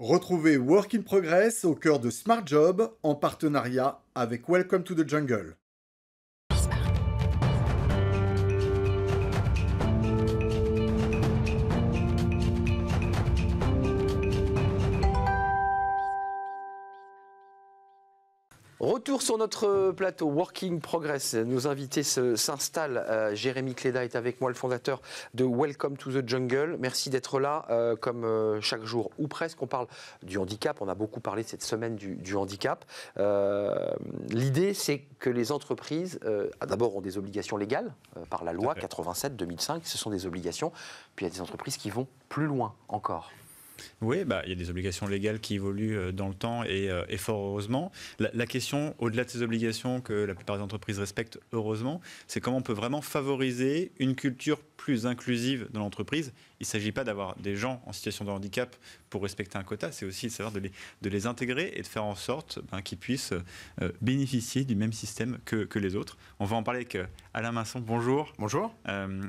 Retrouvez Work in Progress au cœur de Smart Job en partenariat avec Welcome to the Jungle. Retour sur notre euh, plateau Working Progress. Nos invités s'installent. Euh, Jérémy Cléda est avec moi, le fondateur de Welcome to the Jungle. Merci d'être là, euh, comme chaque jour ou presque. On parle du handicap. On a beaucoup parlé cette semaine du, du handicap. L'idée, c'est que les entreprises, ah, d'abord, ont des obligations légales par la loi 87-2005. Ce sont des obligations. Puis il y a des entreprises qui vont plus loin encore. Oui, bah, il y a des obligations légales qui évoluent euh, dans le temps et, euh, et fort heureusement. La, question, au-delà de ces obligations que la plupart des entreprises respectent, heureusement, c'est comment on peut vraiment favoriser une culture plus inclusive dans l'entreprise. Il ne s'agit pas d'avoir des gens en situation de handicap pour respecter un quota, c'est aussi de savoir de les, intégrer et de faire en sorte ben, qu'ils puissent euh, bénéficier du même système que, les autres. On va en parler avec Alain Masson. Bonjour. Bonjour.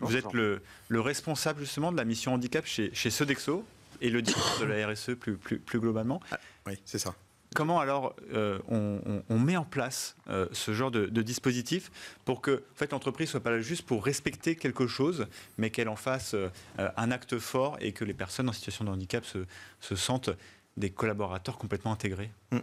Vous êtes le, responsable justement de la mission handicap chez, chez Sodexo et le discours de la RSE plus, globalement. Ah, oui, c'est ça. Comment alors euh, on, met en place euh, ce genre de, dispositif pour que en fait, l'entreprise ne soit pas là juste pour respecter quelque chose, mais qu'elle en fasse euh, un acte fort et que les personnes en situation de handicap se, sentent des collaborateurs complètement intégrés mmh.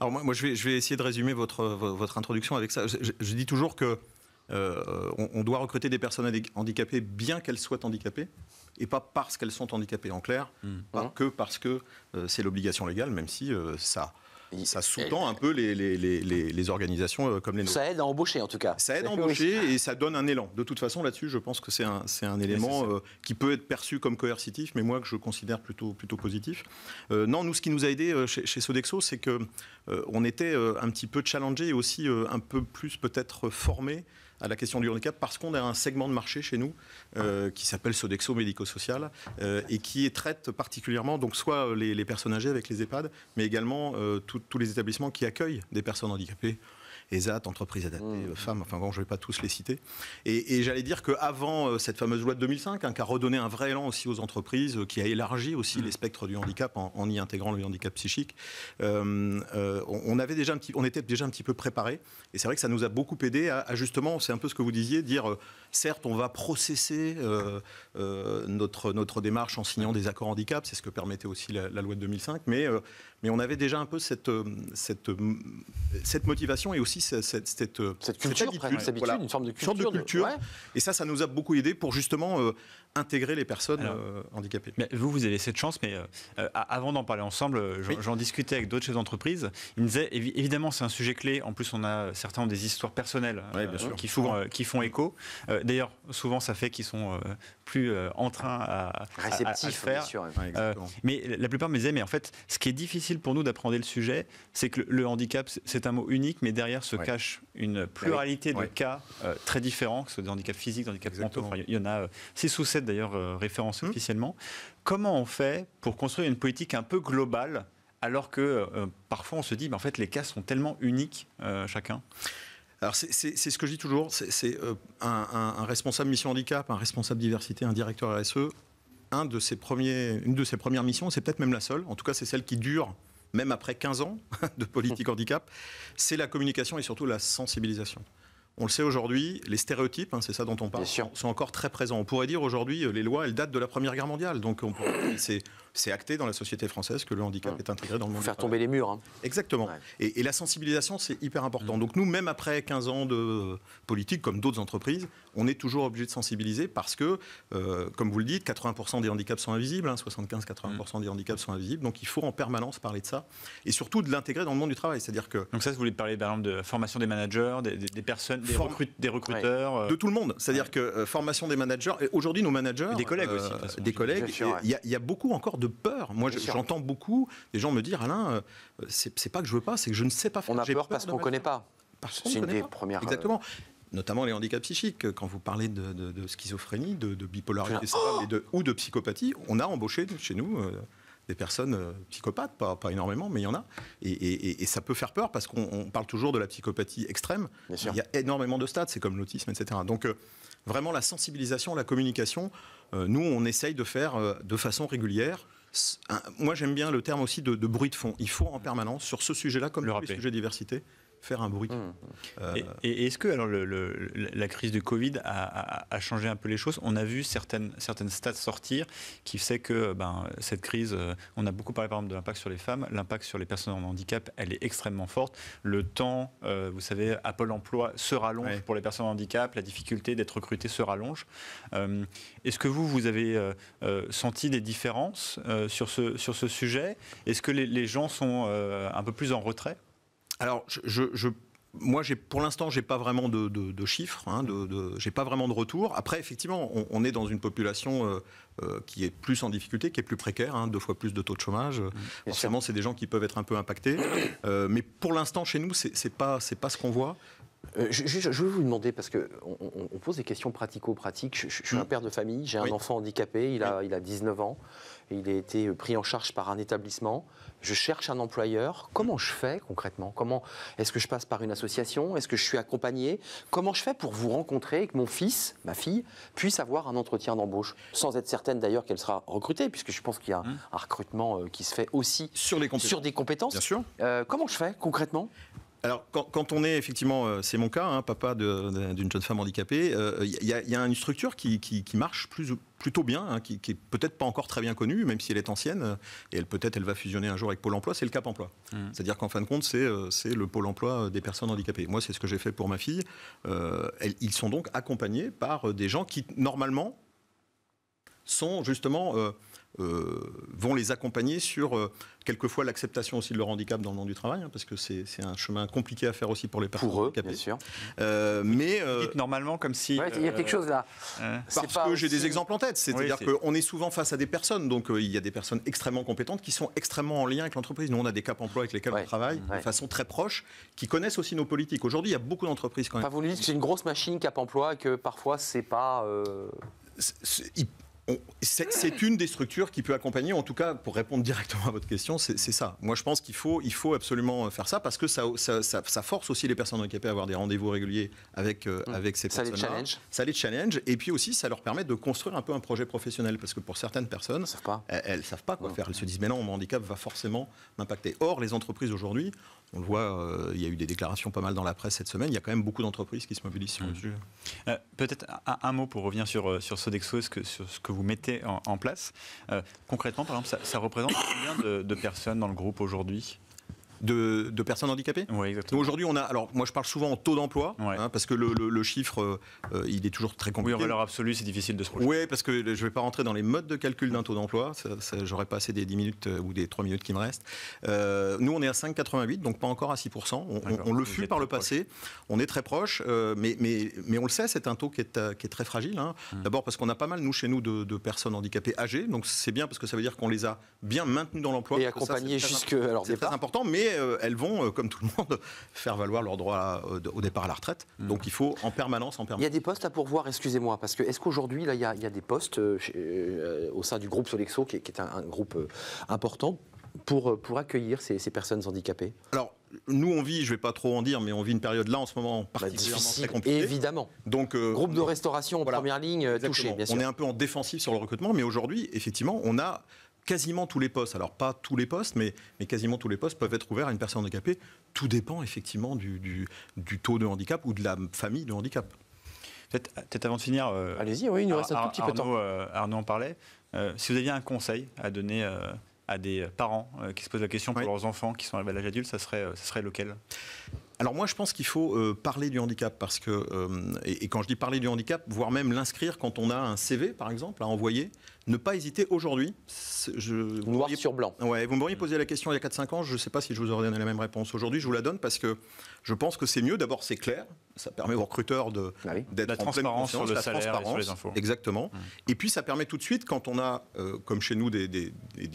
Alors moi, moi je, vais, essayer de résumer votre, votre introduction avec ça. Je, dis toujours que on doit recruter des personnes handicapées bien qu'elles soient handicapées et pas parce qu'elles sont handicapées en clair, hmm. pas que parce que euh, c'est l'obligation légale, même si euh, ça, ça sous-tend un peu les, les, les, les, organisations euh, comme les nôtres. Ça aide à embaucher en tout cas. Ça aide à embaucher et ça donne un élan. De toute façon, là-dessus, je pense que c'est un, un, élément qui peut être perçu comme coercitif, mais moi que je considère plutôt, plutôt positif. non, nous, ce qui nous a aidé chez, Sodexo, c'est qu'on on était un petit peu challengé et aussi un peu plus peut-être formé à la question du handicap parce qu'on a un segment de marché chez nous euh, qui s'appelle Sodexo médico-social euh, et qui traite particulièrement donc soit les, personnes âgées avec les EHPAD, mais également euh, tous les établissements qui accueillent des personnes handicapées ESAT, entreprises adaptées, mmh. femmes, enfin bon, je ne vais pas tous les citer. Et, j'allais dire qu'avant euh, cette fameuse loi de 2005, hein, qui a redonné un vrai élan aussi aux entreprises, euh, qui a élargi aussi mmh. les spectres du handicap en, y intégrant le handicap psychique, euh, on, avait déjà un petit, on était déjà un petit peu préparé. Et c'est vrai que ça nous a beaucoup aidé à, justement, c'est un peu ce que vous disiez, dire certes, on va processer notre, notre démarche en signant des accords handicap, c'est ce que permettait aussi la, la loi de 2005, mais, mais on avait déjà un peu cette, cette, cette motivation et aussi aussi cette, euh, cette, cette culture, cette habitude, presque, habitude, voilà. une forme de culture. Une sorte de culture. Ouais. Et ça, ça nous a beaucoup aidé pour justement euh, intégrer les personnes euh, handicapées. vous, vous avez cette chance, mais euh, euh, avant d'en parler ensemble, j'en discutais avec d'autres chefs d'entreprise. Ils me disaient, évidemment, c'est un sujet clé. En plus, on a certains des histoires personnelles qui, font, qui font écho. D'ailleurs, souvent, ça fait qu'ils sont plus en train à, Réceptif, à, mais la plupart me disaient, mais en fait, ce qui est difficile pour nous d'apprendre le sujet, c'est que le, handicap, c'est un mot unique, mais derrière se cache une ah pluralité de cas très différents, que ce soit des handicaps physiques, des handicaps mentaux. il y en a 6 ou 7 d'ailleurs euh, référencé mmh. officiellement. Comment on fait pour construire une politique un peu globale alors que euh, parfois on se dit, mais en fait, les cas sont tellement uniques euh, chacun alors c'est ce que je dis toujours, c'est un, responsable mission handicap, un responsable diversité, un directeur RSE, de une de ses premières missions, c'est peut-être même la seule, en tout cas c'est celle qui dure même après 15 ans de politique mmh. handicap, c'est la communication et surtout la sensibilisation on le sait aujourd'hui, les stéréotypes, hein, c'est ça dont on parle, sont encore très présents. On pourrait dire aujourd'hui, euh, les lois, elles datent de la Première Guerre mondiale. Donc c'est acté dans la société française que le handicap est intégré dans le monde. Faire tomber les murs. Hein. Exactement. Et, la sensibilisation, c'est hyper important. Mm. Donc nous, même après 15 ans de euh, politique, comme d'autres entreprises, on est toujours obligé de sensibiliser parce que, euh, comme vous le dites, 80% des handicaps sont invisibles, 75-80% hein, des handicaps sont invisibles. Donc il faut en permanence parler de ça. Et surtout de l'intégrer dans le monde du travail. C'est-à-dire que... Donc ça, vous voulez parler par exemple de formation des managers, des personnes des, des recruteurs. Euh. De tout le monde. C'est-à-dire que euh, formation des managers. Aujourd'hui, nos managers. des collègues aussi. Euh, des collègues. Il y, a beaucoup encore de peur. Moi, j'entends beaucoup des gens me dire Alain, c'est pas que je veux pas, c'est que je ne sais pas faire. On a peur, parce qu'on ne connaît pas. C'est une des premières. Exactement notamment les handicaps psychiques. Quand vous parlez de, schizophrénie, de, bipolarité oh ou de psychopathie, on a embauché chez nous des personnes euh, psychopathes, pas, énormément, mais il y en a. Et, ça peut faire peur parce qu'on parle toujours de la psychopathie extrême. Il y a énormément de stades, c'est comme l'autisme, etc. Donc euh, vraiment la sensibilisation, la communication, euh, nous on essaye de faire de façon régulière. moi j'aime bien le terme aussi de, bruit de fond. Il faut en permanence, sur ce sujet-là, comme le sujet les diversité, faire un bruit. Mmh, mmh. Euh, et, est-ce que alors le, la crise du Covid a, a, changé un peu les choses On a vu certaines, certaines stats sortir qui sait que ben, cette crise, euh, on a beaucoup parlé par exemple de l'impact sur les femmes, l'impact sur les personnes en handicap, elle est extrêmement forte. Le temps, euh, vous savez, à Pôle emploi se rallonge pour les personnes en handicap, la difficulté d'être recruté se rallonge. est-ce que vous, vous avez senti des différences sur, ce, sur ce sujet Est-ce que les gens sont un peu plus en retrait alors, moi, pour l'instant, je n'ai pas vraiment de, chiffres, hein, de, j'ai pas vraiment de retour. Après, effectivement, on, est dans une population euh, euh, qui est plus en difficulté, qui est plus précaire, hein, deux fois plus de taux de chômage. Forcément, c'est des gens qui peuvent être un peu impactés, euh, mais pour l'instant, chez nous, c'est pas c'est pas ce qu'on voit. Euh, je, je, veux vous demander, parce qu'on on, pose des questions pratico-pratiques. Je, suis mm. un père de famille, j'ai un enfant handicapé, il a, il a 19 ans, il a été euh, pris en charge par un établissement. Je cherche un employeur. Comment je fais concrètement Comment Est-ce que je passe par une association Est-ce que je suis accompagné Comment je fais pour vous rencontrer et que mon fils, ma fille, puisse avoir un entretien d'embauche Sans être certaine d'ailleurs qu'elle sera recrutée, puisque je pense qu'il y a mm. un, recrutement euh, qui se fait aussi sur, les sur des compétences. Bien sûr. comment je fais concrètement alors, quand, on est effectivement, euh, c'est mon cas, hein, papa d'une jeune femme handicapée, il euh, y, a une structure qui, marche plus, plutôt bien, hein, qui, qui est peut-être pas encore très bien connue, même si elle est ancienne, euh, et peut-être elle va fusionner un jour avec Pôle Emploi, c'est le Cap Emploi. Mmh. C'est-à-dire qu'en fin de compte, c'est le Pôle Emploi des personnes handicapées. Moi, c'est ce que j'ai fait pour ma fille. ils sont donc accompagnés par des gens qui, normalement, sont justement euh, euh, vont les accompagner sur euh, quelquefois l'acceptation aussi de leur handicap dans le monde du travail, hein, parce que c'est un chemin compliqué à faire aussi pour les personnes pour eux, Bien sûr. mais normalement comme si il y a quelque chose là. Parce que j'ai des exemples en tête, c'est-à-dire que qu'on est souvent face à des personnes, donc il y a des personnes extrêmement compétentes qui sont extrêmement en lien avec l'entreprise. Nous on a des cap emploi avec lesquels on travaille de façon très proche, qui connaissent aussi nos politiques. Aujourd'hui il y a beaucoup d'entreprises quand même. vous nous dites que c'est une grosse machine cap emploi et que parfois c'est pas c'est une des structures qui peut accompagner, en tout cas pour répondre directement à votre question, c'est ça. Moi je pense qu'il faut, absolument faire ça parce que ça, force aussi les personnes handicapées à avoir des rendez-vous réguliers avec, euh, mm. ces personnes. Ça les challenge. Ça les challenge et puis aussi ça leur permet de construire un peu un projet professionnel parce que pour certaines personnes, elles ne savent pas, quoi mm. faire. Elles se disent mais non, mon handicap va forcément m'impacter. Or les entreprises aujourd'hui on le voit, euh, il y a eu des déclarations pas mal dans la presse cette semaine. Il y a quand même beaucoup d'entreprises qui se mobilisent sur le mmh. sujet. Euh, peut-être un, mot pour revenir sur, euh, sur Sodexo sur ce que vous mettez en, place. concrètement, par exemple, ça, représente combien de, personnes dans le groupe aujourd'hui de, personnes handicapées. Oui, exactement. Aujourd'hui, on a. Alors, moi, je parle souvent en taux d'emploi, hein, parce que le, chiffre, euh, euh, il est toujours très compliqué. Oui, en valeur absolue, c'est difficile de se projeter. Oui, parce que je ne vais pas rentrer dans les modes de calcul d'un taux d'emploi. J'aurais pas assez des 10 minutes euh, ou des 3 minutes qui me restent. nous, on est à 5,88, donc pas encore à 6%. On, le fut par le passé. On est très proche, mais, mais, mais on le sait, c'est un taux qui est, très fragile. Hein. Hum. D'abord parce qu'on a pas mal, nous, chez nous, de, personnes handicapées âgées. Donc c'est bien parce que ça veut dire qu'on les a bien maintenues dans l'emploi. Et accompagnées jusque. C'est important, mais euh, elles vont, euh, comme tout le monde, faire valoir leur droit euh, au départ à la retraite. Mm. Donc il faut en permanence, en permanence. Il y a des postes à pourvoir, excusez-moi, parce que est-ce qu'aujourd'hui, là, il y, a, des postes au sein du groupe Solexo, qui, est un, groupe important, pour, pour accueillir ces, personnes handicapées Alors, nous, on vit, je ne vais pas trop en dire, mais on vit une période là en ce moment bah, particulièrement compliquée. Évidemment. Donc, Groupe de restauration en première ligne touché, bien sûr. On est un peu en défensif sur le recrutement, mais aujourd'hui, effectivement, on a quasiment tous les postes, alors pas tous les postes, mais, quasiment tous les postes peuvent être ouverts à une personne handicapée. Tout dépend effectivement du, taux de handicap ou de la famille de handicap. Peut-être avant de finir, euh, allez-y, oui, il nous reste un petit peu de temps. Euh, Arnaud en parlait. Euh, si vous aviez un conseil à donner à des parents qui se posent la question pour leurs enfants qui sont arrivés à l'âge adulte, ça serait, serait lequel alors moi, je pense qu'il faut parler du handicap parce que, et, quand je dis parler du handicap, voire même l'inscrire quand on a un CV, par exemple, à envoyer, ne pas hésiter aujourd'hui. vous Noir sur blanc. Ouais, vous m'auriez mm. posé la question il y a 4-5 ans, je ne sais pas si je vous aurais donné la même réponse. Aujourd'hui, je vous la donne parce que je pense que c'est mieux. D'abord, c'est clair. Ça permet aux recruteurs ah d'être transparents sur les infos. Exactement. Mm. Et puis, ça permet tout de suite, quand on a, euh, comme chez nous, des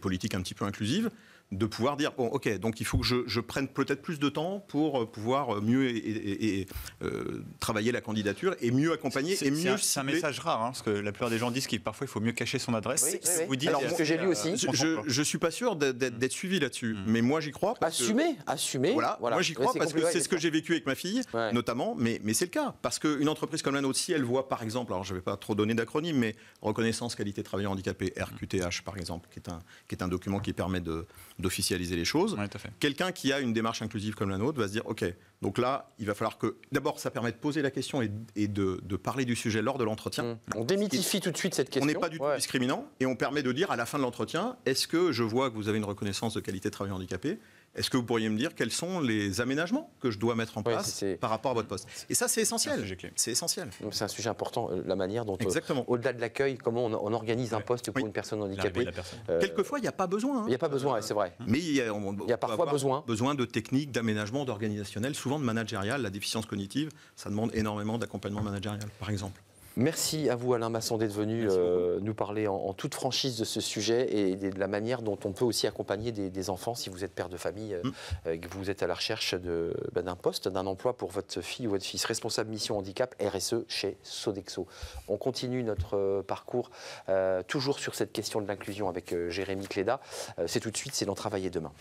politiques un petit peu inclusives, de pouvoir dire bon, ok, donc il faut que je, prenne peut-être plus de temps pour euh, pouvoir euh, mieux et, euh, travailler la candidature et mieux accompagner et mieux. C'est un, message rare hein, parce que la plupart des gens disent qu'il parfois il faut mieux cacher son adresse. vous dites, ce que j'ai lu aussi. Je, je suis pas sûr d'être suivi là-dessus, mm. mais moi j'y crois. Parce assumer, assumer. Voilà, moi j'y crois parce que c'est ce que j'ai vécu avec ma fille, notamment, mais, mais c'est le cas parce qu'une entreprise comme la nôtre, si elle voit par exemple, alors je vais pas trop donner d'acronyme, mais reconnaissance qualité travailleur handicapé (RQTH) par exemple, qui est un qui est un document qui permet de d'officialiser les choses. Quelqu'un qui a une démarche inclusive comme la nôtre va se dire, OK, donc là, il va falloir que, d'abord, ça permet de poser la question et, de, parler du sujet lors de l'entretien. Mmh. On démythifie tout de suite cette question. On n'est pas du tout discriminant et on permet de dire à la fin de l'entretien, est-ce que je vois que vous avez une reconnaissance de qualité de travail handicapé est-ce que vous pourriez me dire quels sont les aménagements que je dois mettre en place par rapport à votre poste Et ça, c'est essentiel. C'est essentiel. C'est un sujet important, euh, la manière dont, euh, au-delà de l'accueil, comment on, organise un poste pour une personne handicapée. Euh, Quelquefois, il n'y a pas besoin. Hein. Il n'y a pas besoin, c'est vrai. Mais il y a, besoin. Besoin de techniques, d'aménagement, d'organisationnel, souvent de managérial. La déficience cognitive, ça demande énormément d'accompagnement managérial, par exemple. Merci à vous Alain Masson d'être venu euh, nous parler en, toute franchise de ce sujet et de, la manière dont on peut aussi accompagner des, enfants si vous êtes père de famille euh, mm. euh, que vous êtes à la recherche bah, d'un poste, d'un emploi pour votre fille ou votre fils. Responsable mission handicap RSE chez Sodexo. On continue notre parcours toujours sur cette question de l'inclusion avec Jérémy Cléda. c'est tout de suite, c'est d'en travailler demain.